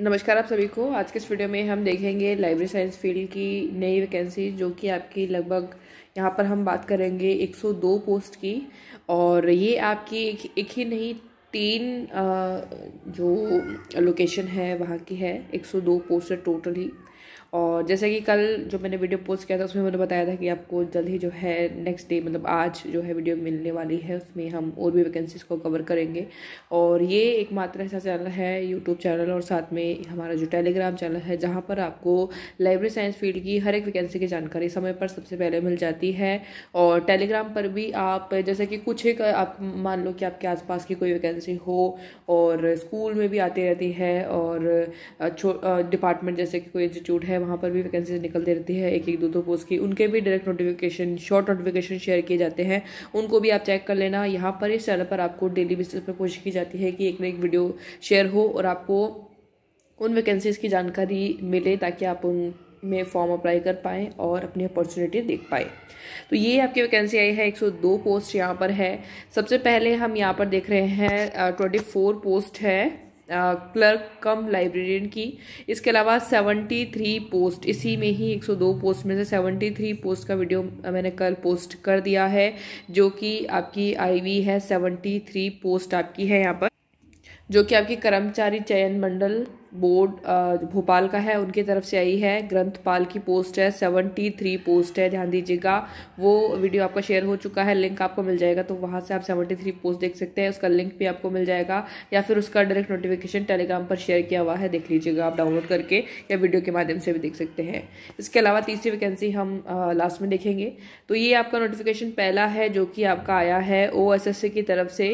नमस्कार आप सभी को आज के इस वीडियो में हम देखेंगे लाइब्रेरी साइंस फील्ड की नई वैकेंसी जो कि आपकी लगभग यहाँ पर हम बात करेंगे 102 पोस्ट की और ये आपकी एक, एक ही नहीं तीन जो लोकेशन है वहाँ की है 102 पोस्ट है टोटल ही और जैसे कि कल जो मैंने वीडियो पोस्ट किया था उसमें मैंने बताया था कि आपको जल्द ही जो है नेक्स्ट डे मतलब आज जो है वीडियो मिलने वाली है उसमें हम और भी वैकेंसीज को कवर करेंगे और ये एकमात्र ऐसा चैनल है यूट्यूब चैनल और साथ में हमारा जो टेलीग्राम चैनल है जहाँ पर आपको लाइब्रेरी साइंस फील्ड की हर एक वैकेंसी की जानकारी समय पर सबसे पहले मिल जाती है और टेलीग्राम पर भी आप जैसे कि कुछ एक आप मान लो कि आपके आस की कोई वैकेंसी हो और स्कूल में भी आती रहती है और डिपार्टमेंट जैसे कि कोई इंस्टीट्यूट है है वहाँ पर भी वैकेंसीज निकलते रहती है एक एक दो दो पोस्ट की उनके भी direct notification short notification share किए जाते हैं उनको भी आप चेक कर लेना यहाँ पर इस चैनल पर आपको डेली बेसिस पर कोशिश की जाती है कि एक ना एक वीडियो शेयर हो और आपको उन वैकेंसीज़ की जानकारी मिले ताकि आप उन में फॉर्म अप्लाई कर पाएँ और अपनी अपॉर्चुनिटी देख पाएँ तो ये आपकी वैकेंसी आई है 102 पोस्ट यहाँ पर है सबसे पहले हम यहाँ पर देख रहे हैं 24 पोस्ट है क्लर्क कम लाइब्रेरियन की इसके अलावा 73 पोस्ट इसी में ही 102 पोस्ट में से 73 पोस्ट का वीडियो मैंने कल पोस्ट कर दिया है जो कि आपकी आईवी है 73 पोस्ट आपकी है यहाँ पर जो कि आपकी कर्मचारी चयन मंडल बोर्ड भोपाल का है उनकी तरफ से आई है ग्रंथपाल की पोस्ट है सेवेंटी थ्री पोस्ट है ध्यान दीजिएगा वो वीडियो आपका शेयर हो चुका है लिंक आपको मिल जाएगा तो वहाँ से आप सेवेंटी थ्री पोस्ट देख सकते हैं उसका लिंक भी आपको मिल जाएगा या फिर उसका डायरेक्ट नोटिफिकेशन टेलीग्राम पर शेयर किया हुआ है देख लीजिएगा आप डाउनलोड करके या वीडियो के माध्यम से भी देख सकते हैं इसके अलावा तीसरी वैकेंसी हम लास्ट में देखेंगे तो ये आपका नोटिफिकेशन पहला है जो कि आपका आया है ओ की तरफ से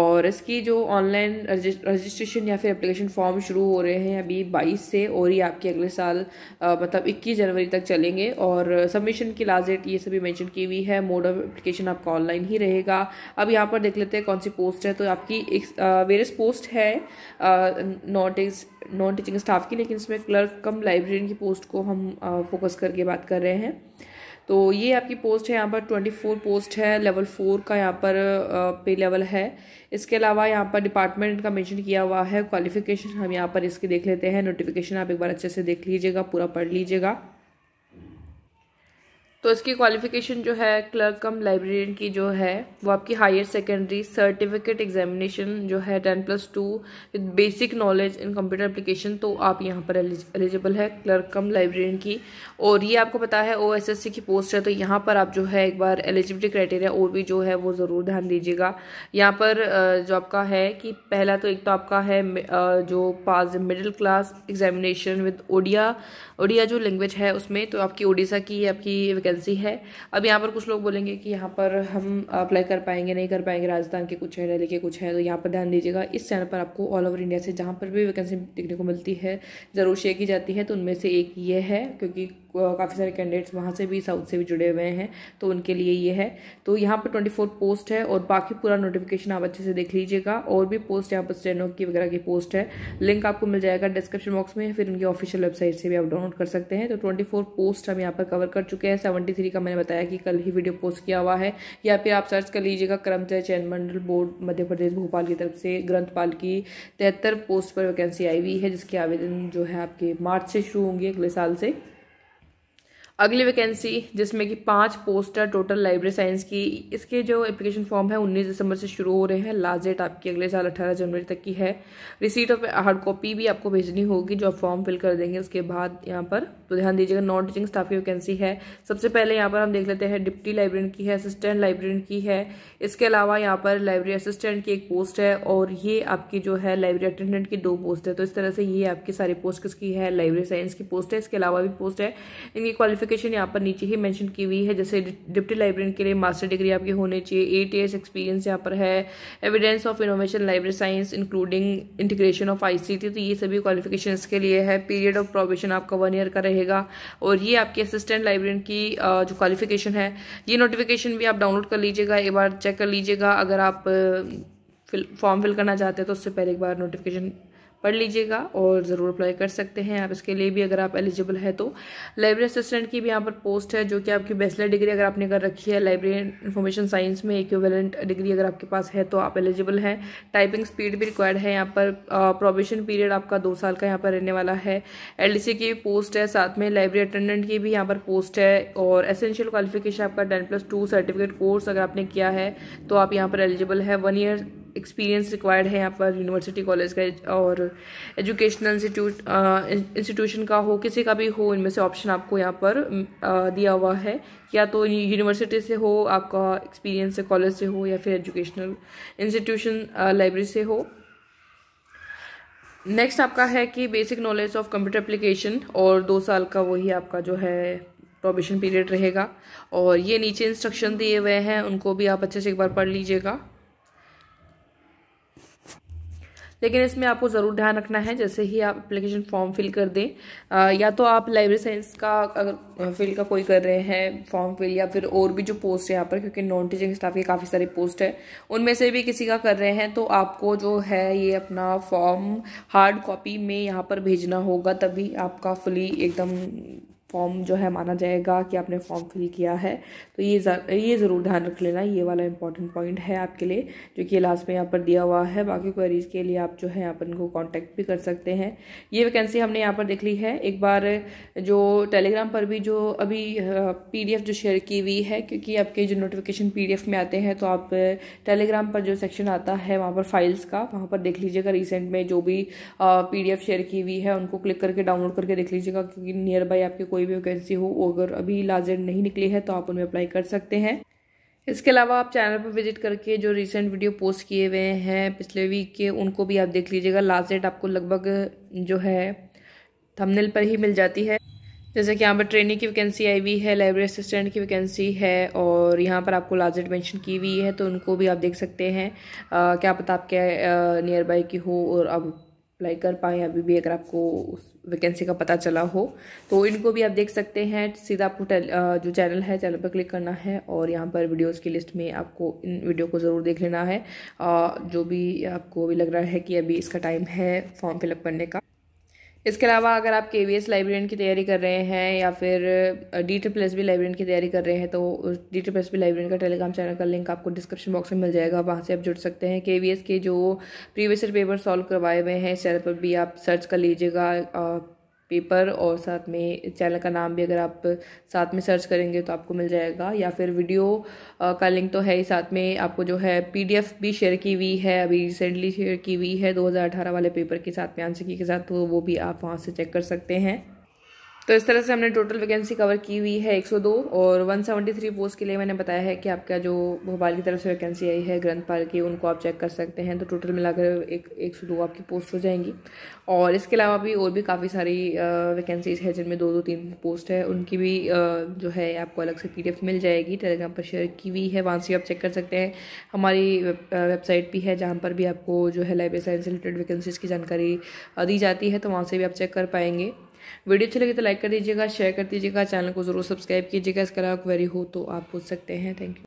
और इसकी जो ऑनलाइन रजिस्ट्रेशन या फिर अप्लीकेशन फॉर्म शुरू हो रहे हैं अभी 22 से और ये आपके अगले साल मतलब 21 जनवरी तक चलेंगे और सबमिशन की लास्ट डेट ये सभी मेंशन की हुई है मोड ऑफ एप्लीकेशन आपका ऑनलाइन ही रहेगा अब यहाँ पर देख लेते हैं कौन सी पोस्ट है तो आपकी वेरियस पोस्ट है नॉन नॉन टीचिंग स्टाफ की लेकिन इसमें क्लर्क कम लाइब्रेरियन की पोस्ट को हम फोकस करके बात कर रहे हैं तो ये आपकी पोस्ट है यहाँ पर ट्वेंटी फोर पोस्ट है लेवल फोर का यहाँ पर पे लेवल है इसके अलावा यहाँ पर डिपार्टमेंट का मेंशन किया हुआ है क्वालिफिकेशन हम यहाँ पर इसके देख लेते हैं नोटिफिकेशन आप एक बार अच्छे से देख लीजिएगा पूरा पढ़ लीजिएगा तो इसकी क्वालिफ़िकेशन जो है क्लर्क कम लाइब्रेरियन की जो है वो आपकी हायर सेकेंडरी सर्टिफिकेट एग्जामिनेशन जो है ten plus two with basic knowledge in computer application तो आप यहाँ पर एलिजिबल है क्लर्क कम लाइब्रेरियन की और ये आपको पता है ओ की पोस्ट है तो यहाँ पर आप जो है एक बार एलिजिबिलिटी क्राइटेरिया और भी जो है वो ज़रूर ध्यान दीजिएगा यहाँ पर जो आपका है कि पहला तो एक तो आपका है जो pass middle class examination with Odia Odia जो लैंग्वेज है उसमें तो आपकी ओडिशा की आपकी वैकेंसी है अब यहाँ पर कुछ लोग बोलेंगे कि यहाँ पर हम अप्लाई कर पाएंगे नहीं कर पाएंगे राजस्थान के कुछ है दिल्ली के कुछ है तो यहाँ पर ध्यान दीजिएगा इस चैनल पर आपको ऑल ओवर इंडिया से जहाँ पर भी वैकेंसी देखने को मिलती है ज़रूर शेयर की जाती है तो उनमें से एक ये है क्योंकि काफ़ी सारे कैंडिडेट्स वहाँ से भी साउथ से भी जुड़े हुए हैं तो उनके लिए ये है तो यहाँ पर ट्वेंटी फोर पोस्ट है और बाकी पूरा नोटिफिकेशन आप अच्छे से देख लीजिएगा और भी पोस्ट यहाँ पर स्टेनो की वगैरह की पोस्ट है लिंक आपको मिल जाएगा डिस्क्रिप्शन बॉक्स में फिर उनकी ऑफिशियल वेबसाइट से भी आप डाउनलोड कर सकते हैं तो ट्वेंटी पोस्ट हम यहाँ पर कवर कर चुके हैं सेवेंटी थ्री का मैंने बताया कि कल ही वीडियो पोस्ट किया हुआ है या फिर आप सर्च कर लीजिएगा कर्मचारी चयन मंडल बोर्ड मध्य प्रदेश भोपाल की तरफ से ग्रंथपाल की तिहत्तर पोस्ट पर वैकेंसी आई हुई है जिसके आवेदन जो है आपके मार्च से शुरू होंगे अगले साल से अगली वैकेंसी जिसमें कि पांच पोस्टर टोटल लाइब्रेरी साइंस की इसके जो एप्लीकेशन फॉर्म है 19 दिसंबर से शुरू हो रहे हैं लास्ट डेट आपकी अगले साल 18 जनवरी तक की है रिसीट ऑफ हार्ड कॉपी भी आपको भेजनी होगी जो आप फॉर्म फिल कर देंगे उसके बाद यहाँ पर तो ध्यान दीजिएगा नॉन टीचिंग स्टाफ की वैकेंसी है सबसे पहले यहाँ पर हम देख लेते हैं डिप्टी लाइब्रेरियन की है असिस्टेंट लाइब्रेरियन की है इसके अलावा यहाँ पर लाइब्रेरी असिस्टेंट की एक पोस्ट है और ये आपकी जो है लाइब्रेरी अटेंडेंट की दो पोस्ट है तो इस तरह से ये आपकी सारी पोस्ट किसकी है लाइब्रेरी साइंस की पोस्ट है इसके अलावा भी पोस्ट है इनकी क्वालिफिक क्वालिफिकेशन यहाँ पर नीचे ही मेंशन की हुई है जैसे डिप्टी लाइब्रेरियन के लिए मास्टर डिग्री आपकी होनी चाहिए एट ईयर्स एक्सपीरियंस यहाँ पर है evidence of innovation library science including integration of I तो ये सभी क्वालिफिकेशन के लिए है पीरियड ऑफ प्रोबेशन आपका वन ईयर का रहेगा और ये आपकी असिस्टेंट लाइब्रेरियन की जो क्वालिफिकेशन है ये नोटिफिकेशन भी आप डाउनलोड कर लीजिएगा एक बार चेक कर लीजिएगा अगर आप फिल फॉर्म फिल करना चाहते हैं तो उससे पहले एक बार नोटिफिकेशन पढ़ लीजिएगा और ज़रूर अप्लाई कर सकते हैं आप इसके लिए भी अगर आप एलिजिबल है तो लाइब्रेरी असिस्टेंट की भी यहाँ पर पोस्ट है जो कि आपकी बैचलर डिग्री अगर आपने कर रखी है लाइब्रेरी इन्फॉर्मेशन साइंस में इक्विवेलेंट डिग्री अगर आपके पास है तो आप एलिजिबल हैं टाइपिंग स्पीड भी रिक्वायर्ड है यहाँ पर प्रोबेशन पीरियड आपका दो साल का यहाँ पर रहने वाला है एल की भी पोस्ट है साथ में लाइब्रेरी अटेंडेंट की भी यहाँ पर पोस्ट है और एसेंशियल क्वालिफिकेशन आपका ten plus two certificate course अगर आपने किया है तो आप यहाँ पर एलिजिबल है वन ईयर एक्सपीरियंस रिक्वायर्ड है यहाँ पर यूनिवर्सिटी कॉलेज का और एजुकेशनल इंस्टीट्यूट इंस्टीट्यूशन का हो किसी का भी हो इनमें से ऑप्शन आपको यहाँ पर आ, mm, uh, दिया हुआ है या तो यूनिवर्सिटी से हो आपका एक्सपीरियंस से कॉलेज से हो या फिर एजुकेशनल इंस्टीट्यूशन लाइब्रेरी से हो नेक्स्ट आपका है कि basic knowledge of computer application और दो साल का वही आपका जो है प्रोबेशन पीरियड रहेगा और ये नीचे इंस्ट्रक्शन दिए हुए हैं उनको भी आप अच्छे से एक बार पढ़ लीजिएगा लेकिन इसमें आपको ज़रूर ध्यान रखना है जैसे ही आप अप्लीकेशन फॉर्म फिल कर दें या तो आप लाइब्रेरी साइंस का अगर फिल का कोई कर रहे हैं फॉर्म फिल या फिर और भी जो पोस्ट है यहाँ पर क्योंकि नॉन टीचिंग स्टाफ के काफ़ी सारे पोस्ट है उनमें से भी किसी का कर रहे हैं तो आपको जो है ये अपना फॉर्म हार्ड कॉपी में यहाँ पर भेजना होगा तभी आपका फुली एकदम फॉर्म जो है माना जाएगा कि आपने फॉर्म फिल किया है तो ये ये ज़रूर ध्यान रख लेना ये वाला इंपॉर्टेंट पॉइंट है आपके लिए जो कि लास्ट में यहाँ पर दिया हुआ है बाकी क्वेरीज़ के लिए आप जो है यहाँ पर इनको कांटेक्ट भी कर सकते हैं ये वैकेंसी हमने यहाँ पर देख ली है एक बार जो टेलीग्राम पर भी जो अभी पी जो शेयर की हुई है क्योंकि आपके जो नोटिफिकेशन पी में आते हैं तो आप टेलीग्राम पर जो सेक्शन आता है वहाँ पर फाइल्स का वहाँ पर देख लीजिएगा रिसेंट में जो भी पी शेयर की हुई है उनको क्लिक करके डाउनलोड करके देख लीजिएगा क्योंकि नियर बाई आपके कोई कोई भी वैकेंसी हो वो अगर अभी लाजेड नहीं निकली है तो आप उनमें अप्लाई कर सकते हैं इसके अलावा आप चैनल पर विजिट करके जो रिसेंट वीडियो पोस्ट किए हुए हैं पिछले वीक के उनको भी आप देख लीजिएगा लास्ट डेट आपको लगभग जो है थंबनेल पर ही मिल जाती है जैसे कि यहाँ पर ट्रेनिंग की वैकेंसी आई हुई है लाइब्रेरी असिस्टेंट की वैकेंसी है और यहाँ पर आपको लास्ट मेंशन की हुई है तो उनको भी आप देख सकते हैं आ, क्या पता आपके नियर बाई की हो और आप अप्लाई कर पाएँ अभी भी अगर आपको उस वैकेंसी का पता चला हो तो इनको भी आप देख सकते हैं सीधा आपको जो चैनल है चैनल पर क्लिक करना है और यहाँ पर वीडियोस की लिस्ट में आपको इन वीडियो को ज़रूर देख लेना है जो भी आपको अभी लग रहा है कि अभी इसका टाइम है फॉर्म फिलअप करने का इसके अलावा अगर आप के वी एस लाइब्रेरियन की तैयारी कर रहे हैं या फिर D triple S B librarian की तैयारी कर रहे हैं तो D triple S B librarian का टेलीग्राम चैनल का लिंक आपको डिस्क्रिप्शन बॉक्स में मिल जाएगा वहाँ से आप जुड़ सकते हैं के वी एस के जो प्रीवियस पेपर सॉल्व करवाए हुए हैं इस चैनल पर भी आप सर्च कर लीजिएगा पेपर और साथ में चैनल का नाम भी अगर आप साथ में सर्च करेंगे तो आपको मिल जाएगा या फिर वीडियो का लिंक तो है ही साथ में आपको जो है पीडीएफ भी शेयर की हुई है अभी रिसेंटली शेयर की हुई है 2018 वाले पेपर के साथ में आंसर की के साथ तो वो भी आप वहाँ से चेक कर सकते हैं तो इस तरह से हमने टोटल वैकेंसी कवर की हुई है 102 और 173 पोस्ट के लिए मैंने बताया है कि आपका जो भोपाल की तरफ से वैकेंसी आई है ग्रंथपाल की उनको आप चेक कर सकते हैं तो टोटल मिलाकर एक एक सौ दो आपकी पोस्ट हो जाएंगी और इसके अलावा भी और भी काफ़ी सारी वैकेंसीज है जिनमें दो दो तीन पोस्ट है उनकी भी जो है आपको अलग से पी मिल जाएगी टेलीग्राम पर शेयर की हुई है वहाँ से आप चेक कर सकते हैं हमारी वेबसाइट भी है जहाँ पर भी आपको जो है लाइब्रेरी साइंस रिलेटेड वैकेंसीज़ की जानकारी दी जाती है तो वहाँ से भी आप चेक कर पाएंगे वीडियो अच्छी लगी तो लाइक कर दीजिएगा शेयर कर दीजिएगा चैनल को ज़रूर सब्सक्राइब कीजिएगा इसके अलावा क्वेरी हो तो आप पूछ सकते हैं थैंक यू